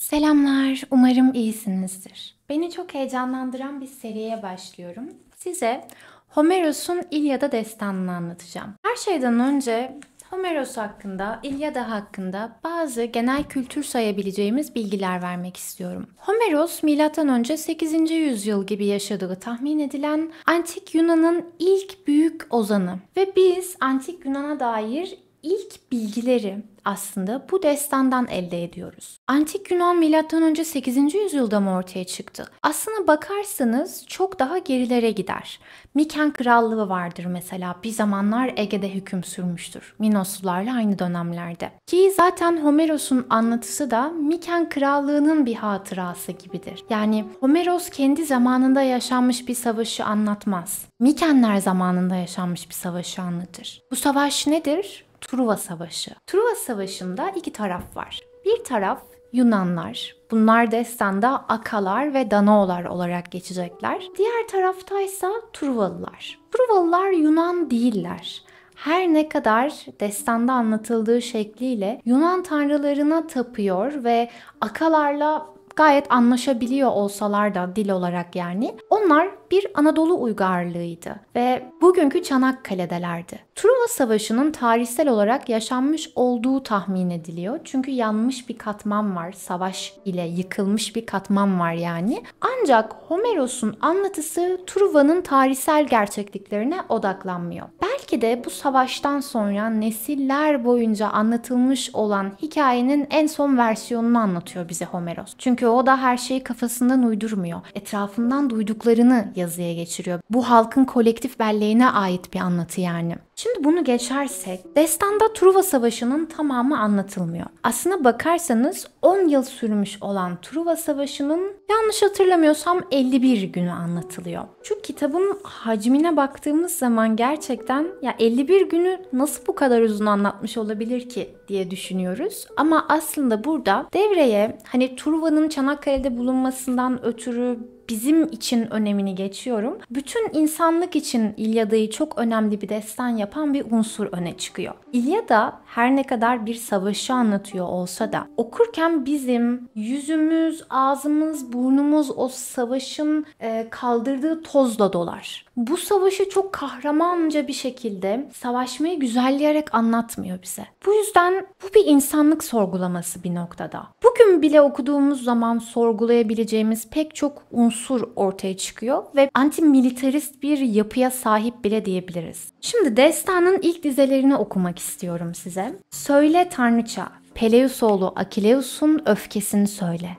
Selamlar, umarım iyisinizdir. Beni çok heyecanlandıran bir seriye başlıyorum. Size Homeros'un İlyada destanını anlatacağım. Her şeyden önce Homeros hakkında, İlyada hakkında bazı genel kültür sayabileceğimiz bilgiler vermek istiyorum. Homeros M.Ö. 8. yüzyıl gibi yaşadığı tahmin edilen antik Yunan'ın ilk büyük ozanı ve biz antik Yunan'a dair ilk bilgileri aslında bu destandan elde ediyoruz. Antik Yunan M.Ö. 8. yüzyılda mı ortaya çıktı? Aslına bakarsanız çok daha gerilere gider. Miken Krallığı vardır mesela. Bir zamanlar Ege'de hüküm sürmüştür. Minoslularla aynı dönemlerde. Ki zaten Homeros'un anlatısı da Miken Krallığı'nın bir hatırası gibidir. Yani Homeros kendi zamanında yaşanmış bir savaşı anlatmaz. Mikenler zamanında yaşanmış bir savaşı anlatır. Bu savaş nedir? Truva Savaşı. Truva Savaşı'nda iki taraf var. Bir taraf Yunanlar. Bunlar destanda Akalar ve Danaolar olarak geçecekler. Diğer taraftaysa Truvalılar. Truvalılar Yunan değiller her ne kadar destanda anlatıldığı şekliyle Yunan tanrılarına tapıyor ve akalarla gayet anlaşabiliyor olsalar da dil olarak yani onlar bir Anadolu uygarlığıydı ve bugünkü Çanakkale'delerdi. Truva Savaşı'nın tarihsel olarak yaşanmış olduğu tahmin ediliyor. Çünkü yanmış bir katman var, savaş ile yıkılmış bir katman var yani. Ancak Homeros'un anlatısı Truva'nın tarihsel gerçekliklerine odaklanmıyor. Ben belki de bu savaştan sonra nesiller boyunca anlatılmış olan hikayenin en son versiyonunu anlatıyor bize Homeros. Çünkü o da her şeyi kafasından uydurmuyor. Etrafından duyduklarını yazıya geçiriyor. Bu halkın kolektif belleğine ait bir anlatı yani. Şimdi bunu geçersek, destanda Truva Savaşı'nın tamamı anlatılmıyor. Aslına bakarsanız 10 yıl sürmüş olan Truva Savaşı'nın yanlış hatırlamıyorsam 51 günü anlatılıyor. Şu kitabın hacmine baktığımız zaman gerçekten ya 51 günü nasıl bu kadar uzun anlatmış olabilir ki diye düşünüyoruz. Ama aslında burada devreye hani Truva'nın Çanakkale'de bulunmasından ötürü bizim için önemini geçiyorum. Bütün insanlık için İlyada'yı çok önemli bir destan yapan bir unsur öne çıkıyor. İlyada her ne kadar bir savaşı anlatıyor olsa da okurken bizim yüzümüz, ağzımız, burnumuz o savaşın e, kaldırdığı tozla dolar. Bu savaşı çok kahramanca bir şekilde savaşmayı güzelleyerek anlatmıyor bize. Bu yüzden bu bir insanlık sorgulaması bir noktada. Bugün bile okuduğumuz zaman sorgulayabileceğimiz pek çok unsur unsur ortaya çıkıyor ve antimilitarist bir yapıya sahip bile diyebiliriz. Şimdi destanın ilk dizelerini okumak istiyorum size. Söyle Tanrıça, Peleusoğlu Akileus'un öfkesini söyle.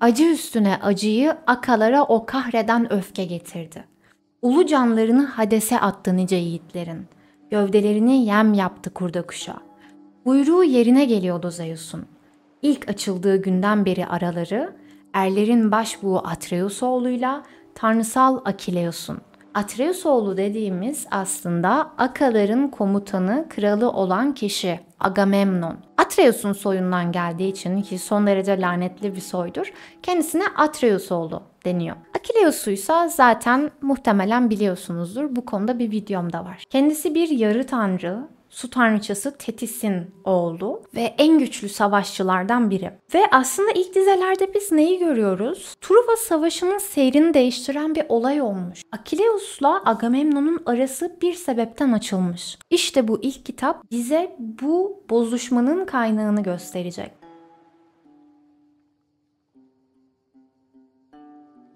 Acı üstüne acıyı akalara o kahreden öfke getirdi. Ulu canlarını Hades'e attı nice yiğitlerin. Gövdelerini yem yaptı kurda kuşa. Buyruğu yerine geliyordu Zeus'un. İlk açıldığı günden beri araları erlerin başbuğu Atreus oğluyla tanrısal Akileus'un. Atreus oğlu dediğimiz aslında Akaların komutanı, kralı olan kişi Agamemnon. Atreus'un soyundan geldiği için ki son derece lanetli bir soydur. Kendisine Atreus oğlu deniyor. Akileus'u ise zaten muhtemelen biliyorsunuzdur. Bu konuda bir videom da var. Kendisi bir yarı tanrı, su tanrıçası Tetis'in oğlu ve en güçlü savaşçılardan biri. Ve aslında ilk dizelerde biz neyi görüyoruz? Truva Savaşı'nın seyrini değiştiren bir olay olmuş. Akileus'la Agamemnon'un arası bir sebepten açılmış. İşte bu ilk kitap bize bu bozuşmanın kaynağını gösterecek.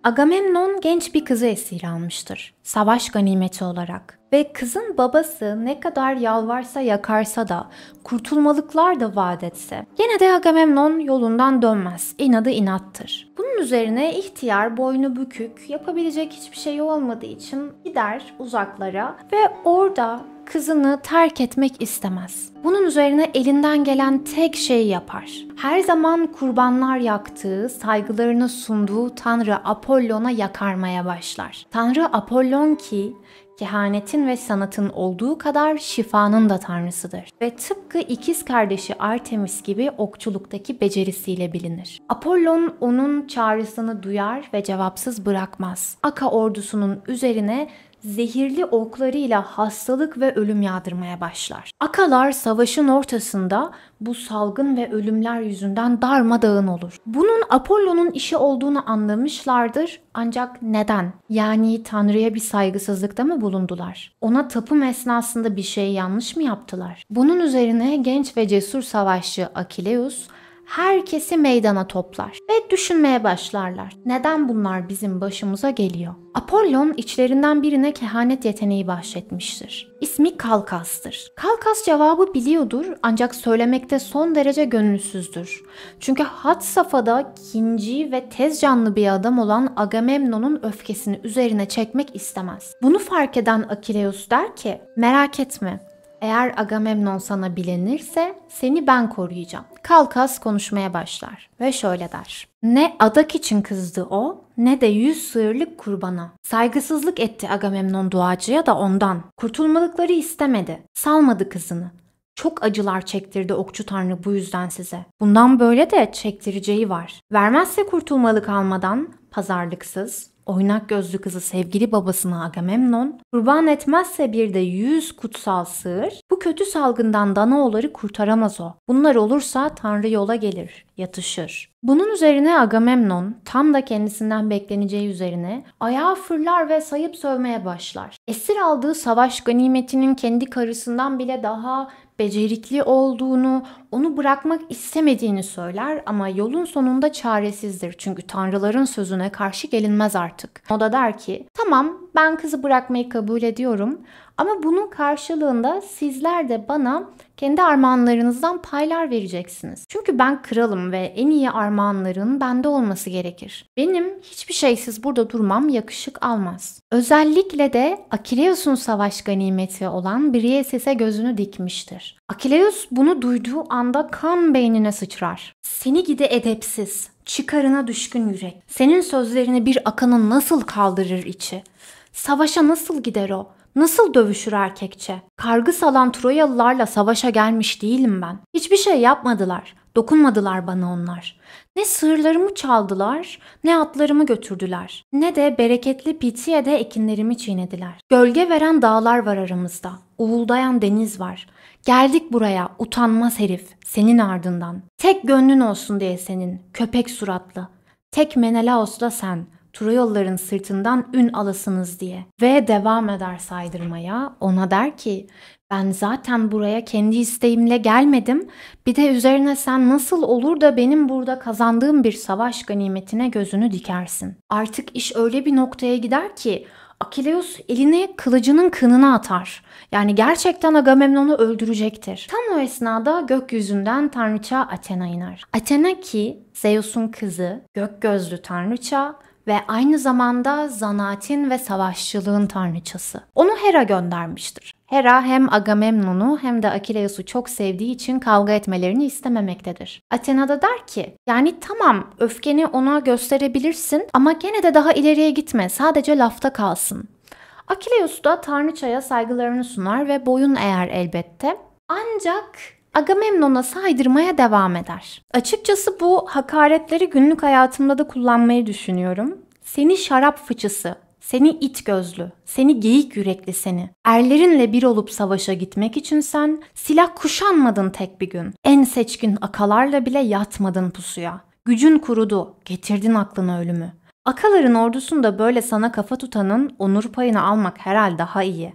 Agamemnon genç bir kızı esir almıştır, savaş ganimeti olarak. Ve kızın babası ne kadar yalvarsa yakarsa da, kurtulmalıklar da vaat etse, yine de Agamemnon yolundan dönmez, inadı inattır. Bunun üzerine ihtiyar boynu bükük, yapabilecek hiçbir şey olmadığı için gider uzaklara ve orada kızını terk etmek istemez. Bunun üzerine elinden gelen tek şeyi yapar. Her zaman kurbanlar yaktığı, saygılarını sunduğu Tanrı Apollon'a yakarmaya başlar. Tanrı Apollon ki kehanetin ve sanatın olduğu kadar şifanın da tanrısıdır ve tıpkı ikiz kardeşi Artemis gibi okçuluktaki becerisiyle bilinir. Apollon onun çağrısını duyar ve cevapsız bırakmaz. Aka ordusunun üzerine zehirli oklarıyla hastalık ve ölüm yağdırmaya başlar. Akalar savaşın ortasında bu salgın ve ölümler yüzünden darmadağın olur. Bunun Apollo'nun işi olduğunu anlamışlardır ancak neden? Yani Tanrı'ya bir saygısızlıkta mı bulundular? Ona tapım esnasında bir şey yanlış mı yaptılar? Bunun üzerine genç ve cesur savaşçı Akileus herkesi meydana toplar ve düşünmeye başlarlar. Neden bunlar bizim başımıza geliyor? Apollon içlerinden birine kehanet yeteneği bahşetmiştir. İsmi Kalkas'tır. Kalkas cevabı biliyordur ancak söylemekte son derece gönülsüzdür. Çünkü hat safhada kinci ve tez canlı bir adam olan Agamemnon'un öfkesini üzerine çekmek istemez. Bunu fark eden Akileus der ki merak etme eğer Agamemnon sana bilenirse seni ben koruyacağım. Kalkas konuşmaya başlar ve şöyle der. Ne adak için kızdı o ne de yüz sığırlık kurbana. Saygısızlık etti Agamemnon duacıya da ondan. Kurtulmalıkları istemedi. Salmadı kızını. Çok acılar çektirdi okçu tanrı bu yüzden size. Bundan böyle de çektireceği var. Vermezse kurtulmalık almadan, pazarlıksız, oynak gözlü kızı sevgili babasına Agamemnon, kurban etmezse bir de yüz kutsal sığır, bu kötü salgından danaoları kurtaramaz o. Bunlar olursa Tanrı yola gelir, yatışır. Bunun üzerine Agamemnon tam da kendisinden bekleneceği üzerine ayağa fırlar ve sayıp sövmeye başlar. Esir aldığı savaş ganimetinin kendi karısından bile daha becerikli olduğunu, onu bırakmak istemediğini söyler ama yolun sonunda çaresizdir çünkü tanrıların sözüne karşı gelinmez artık. O da der ki tamam ben kızı bırakmayı kabul ediyorum ama bunun karşılığında sizler de bana kendi armağanlarınızdan paylar vereceksiniz. Çünkü ben kralım ve en iyi armağanların bende olması gerekir. Benim hiçbir şeysiz burada durmam yakışık almaz. Özellikle de Akileus'un savaş ganimeti olan Brieses'e gözünü dikmiştir. Akileus bunu duyduğu an anda kan beynine sıçrar. Seni gide edepsiz, çıkarına düşkün yürek. Senin sözlerini bir akanın nasıl kaldırır içi? Savaşa nasıl gider o? Nasıl dövüşür erkekçe? Kargı salan Troyalılarla savaşa gelmiş değilim ben. Hiçbir şey yapmadılar. Dokunmadılar bana onlar. Ne sırlarımı çaldılar, ne atlarımı götürdüler, ne de bereketli Pitye'de ekinlerimi çiğnediler. Gölge veren dağlar var aramızda, uğuldayan deniz var, Geldik buraya utanmaz herif senin ardından. Tek gönlün olsun diye senin köpek suratlı. Tek Menelaos'la sen Troyolların sırtından ün alasınız diye. Ve devam eder saydırmaya. Ona der ki ben zaten buraya kendi isteğimle gelmedim. Bir de üzerine sen nasıl olur da benim burada kazandığım bir savaş ganimetine gözünü dikersin. Artık iş öyle bir noktaya gider ki Akileus elini kılıcının kınına atar. Yani gerçekten Agamemnon'u öldürecektir. Tam o esnada gökyüzünden tanrıça Athena iner. Athena ki Zeus'un kızı, gök gözlü tanrıça ve aynı zamanda zanaatin ve savaşçılığın tanrıçası. Onu Hera göndermiştir. Hera hem Agamemnon'u hem de Akileus'u çok sevdiği için kavga etmelerini istememektedir. Athena da der ki yani tamam öfkeni ona gösterebilirsin ama gene de daha ileriye gitme sadece lafta kalsın. Akileus da tanrıçaya saygılarını sunar ve boyun eğer elbette. Ancak Agamemnon'a saydırmaya devam eder. Açıkçası bu hakaretleri günlük hayatımda da kullanmayı düşünüyorum. Seni şarap fıçısı, seni it gözlü, seni geyik yürekli seni. Erlerinle bir olup savaşa gitmek için sen silah kuşanmadın tek bir gün. En seçkin akalarla bile yatmadın pusuya. Gücün kurudu, getirdin aklına ölümü. Akaların ordusunda böyle sana kafa tutanın onur payını almak herhal daha iyi.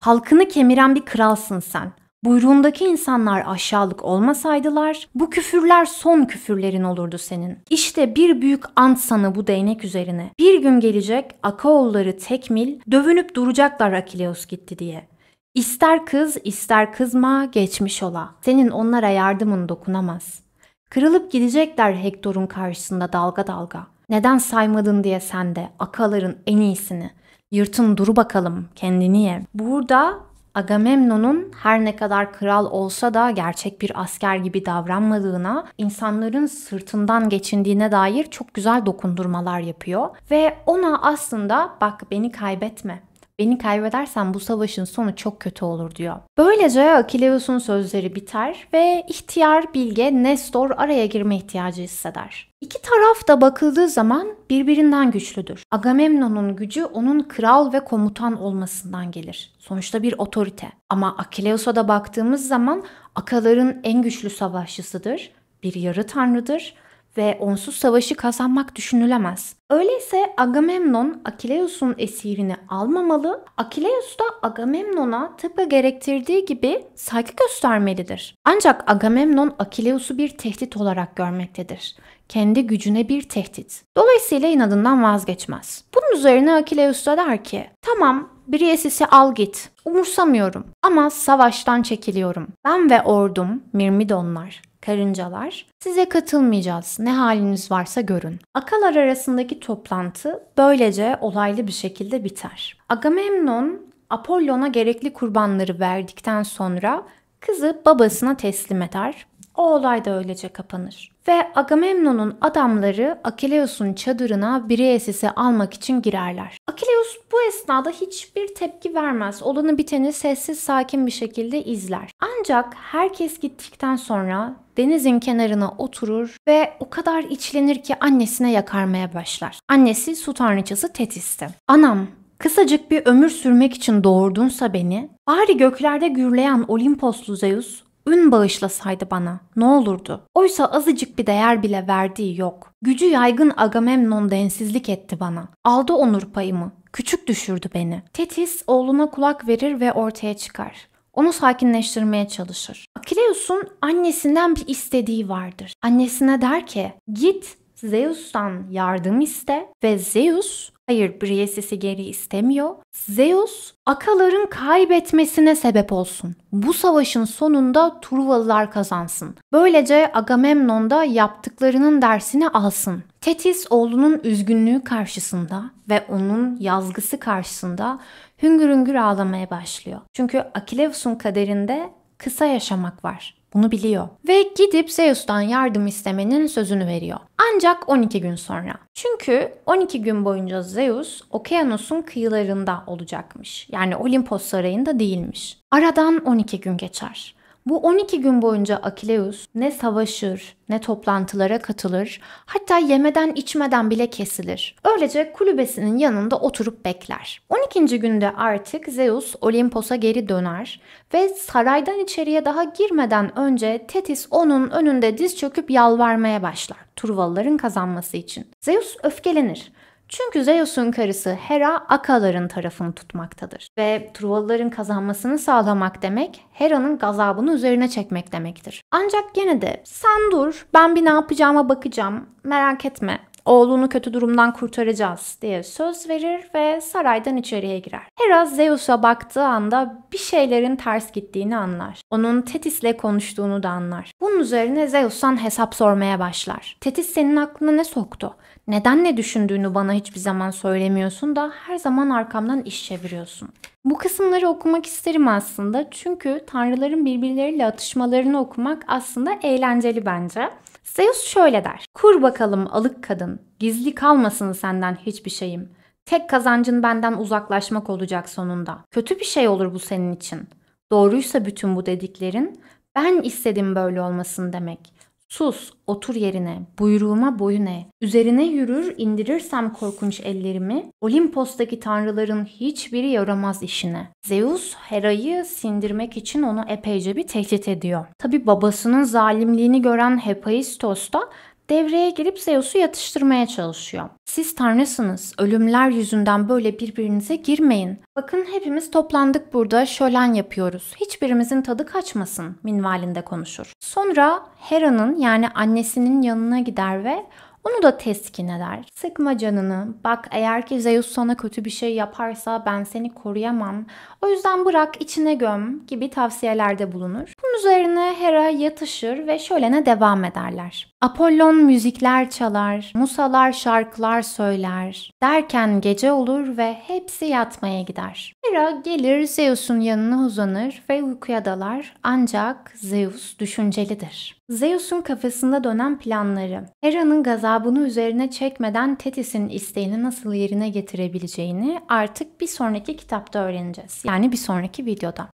Halkını kemiren bir kralsın sen. Buyruğundaki insanlar aşağılık olmasaydılar bu küfürler son küfürlerin olurdu senin. İşte bir büyük ant sana bu değnek üzerine. Bir gün gelecek Akaoğulları Tekmil dövünüp duracaklar Akileus gitti diye. İster kız ister kızma geçmiş ola. Senin onlara yardımın dokunamaz. Kırılıp gidecekler Hektor'un karşısında dalga dalga. Neden saymadın diye sen de akaların en iyisini. Yırtın duru bakalım kendini ye. Burada Agamemnon'un her ne kadar kral olsa da gerçek bir asker gibi davranmadığına, insanların sırtından geçindiğine dair çok güzel dokundurmalar yapıyor ve ona aslında bak beni kaybetme Beni kaybedersen bu savaşın sonu çok kötü olur diyor. Böylece Akileus'un sözleri biter ve ihtiyar bilge Nestor araya girme ihtiyacı hisseder. İki taraf da bakıldığı zaman birbirinden güçlüdür. Agamemnon'un gücü onun kral ve komutan olmasından gelir. Sonuçta bir otorite. Ama Akileus'a da baktığımız zaman akaların en güçlü savaşçısıdır, bir yarı tanrıdır ve onsuz savaşı kazanmak düşünülemez. Öyleyse Agamemnon Akileus'un esirini almamalı, Akileus da Agamemnon'a tıpkı gerektirdiği gibi saygı göstermelidir. Ancak Agamemnon Akileus'u bir tehdit olarak görmektedir. Kendi gücüne bir tehdit. Dolayısıyla inadından vazgeçmez. Bunun üzerine Akileus da der ki, tamam Briesis'i al git. Umursamıyorum ama savaştan çekiliyorum. Ben ve ordum Mirmidonlar karıncalar. Size katılmayacağız. Ne haliniz varsa görün. Akalar arasındaki toplantı böylece olaylı bir şekilde biter. Agamemnon Apollon'a gerekli kurbanları verdikten sonra kızı babasına teslim eder. O olay da öylece kapanır ve Agamemnon'un adamları Akileus'un çadırına biri Briesis'i almak için girerler. Akileus bu esnada hiçbir tepki vermez. Olanı biteni sessiz sakin bir şekilde izler. Ancak herkes gittikten sonra denizin kenarına oturur ve o kadar içlenir ki annesine yakarmaya başlar. Annesi su tanrıçası Tetis'ti. Anam kısacık bir ömür sürmek için doğurdunsa beni, bari göklerde gürleyen Olimposlu Zeus ün bağışlasaydı bana ne olurdu? Oysa azıcık bir değer bile verdiği yok. Gücü yaygın Agamemnon densizlik etti bana. Aldı onur payımı. Küçük düşürdü beni. Tetis oğluna kulak verir ve ortaya çıkar. Onu sakinleştirmeye çalışır. Akileus'un annesinden bir istediği vardır. Annesine der ki git Zeus'tan yardım iste ve Zeus Hayır Briesis'i geri istemiyor. Zeus akaların kaybetmesine sebep olsun. Bu savaşın sonunda Truvalılar kazansın. Böylece Agamemnon da yaptıklarının dersini alsın. Tetis oğlunun üzgünlüğü karşısında ve onun yazgısı karşısında hüngür hüngür ağlamaya başlıyor. Çünkü Akileus'un kaderinde kısa yaşamak var. Bunu biliyor. Ve gidip Zeus'tan yardım istemenin sözünü veriyor. Ancak 12 gün sonra. Çünkü 12 gün boyunca Zeus okyanusun kıyılarında olacakmış. Yani Olimpos sarayında değilmiş. Aradan 12 gün geçer. Bu 12 gün boyunca Akileus ne savaşır ne toplantılara katılır hatta yemeden içmeden bile kesilir. Öylece kulübesinin yanında oturup bekler. 12. günde artık Zeus Olimpos'a geri döner ve saraydan içeriye daha girmeden önce Tetis onun önünde diz çöküp yalvarmaya başlar Truvalıların kazanması için. Zeus öfkelenir çünkü Zeus'un karısı Hera Akaların tarafını tutmaktadır ve Truvalıların kazanmasını sağlamak demek Hera'nın gazabını üzerine çekmek demektir. Ancak gene de sen dur ben bir ne yapacağıma bakacağım merak etme oğlunu kötü durumdan kurtaracağız diye söz verir ve saraydan içeriye girer. Hera Zeus'a baktığı anda bir şeylerin ters gittiğini anlar. Onun Tetis'le konuştuğunu da anlar. Bunun üzerine Zeus'tan hesap sormaya başlar. Tetis senin aklına ne soktu? Neden ne düşündüğünü bana hiçbir zaman söylemiyorsun da her zaman arkamdan iş çeviriyorsun. Bu kısımları okumak isterim aslında çünkü tanrıların birbirleriyle atışmalarını okumak aslında eğlenceli bence. Zeus şöyle der. Kur bakalım alık kadın, gizli kalmasın senden hiçbir şeyim. Tek kazancın benden uzaklaşmak olacak sonunda. Kötü bir şey olur bu senin için. Doğruysa bütün bu dediklerin, ben istedim böyle olmasın demek. Sus, otur yerine, buyruğuma boyun eğ. Üzerine yürür, indirirsem korkunç ellerimi, Olimpos'taki tanrıların hiçbiri yaramaz işine. Zeus, Hera'yı sindirmek için onu epeyce bir tehdit ediyor. Tabi babasının zalimliğini gören Hephaistos da devreye girip Zeus'u yatıştırmaya çalışıyor. Siz tanrısınız. Ölümler yüzünden böyle birbirinize girmeyin. Bakın hepimiz toplandık burada şölen yapıyoruz. Hiçbirimizin tadı kaçmasın minvalinde konuşur. Sonra Hera'nın yani annesinin yanına gider ve onu da teskin eder. Sıkma canını. Bak eğer ki Zeus sana kötü bir şey yaparsa ben seni koruyamam. O yüzden bırak içine göm gibi tavsiyelerde bulunur. Bunun üzerine Hera yatışır ve şölene devam ederler. Apollon müzikler çalar, musalar şarkılar söyler. Derken gece olur ve hepsi yatmaya gider. Hera gelir Zeus'un yanına uzanır ve uykuya dalar ancak Zeus düşüncelidir. Zeus'un kafasında dönen planları, Hera'nın gazabını üzerine çekmeden Tetis'in isteğini nasıl yerine getirebileceğini artık bir sonraki kitapta öğreneceğiz. Yani bir sonraki videoda.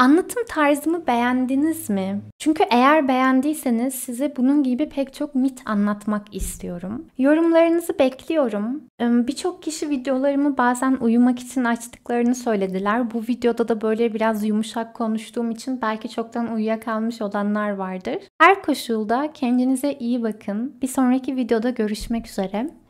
Anlatım tarzımı beğendiniz mi? Çünkü eğer beğendiyseniz size bunun gibi pek çok mit anlatmak istiyorum. Yorumlarınızı bekliyorum. Birçok kişi videolarımı bazen uyumak için açtıklarını söylediler. Bu videoda da böyle biraz yumuşak konuştuğum için belki çoktan uyuyakalmış olanlar vardır. Her koşulda kendinize iyi bakın. Bir sonraki videoda görüşmek üzere.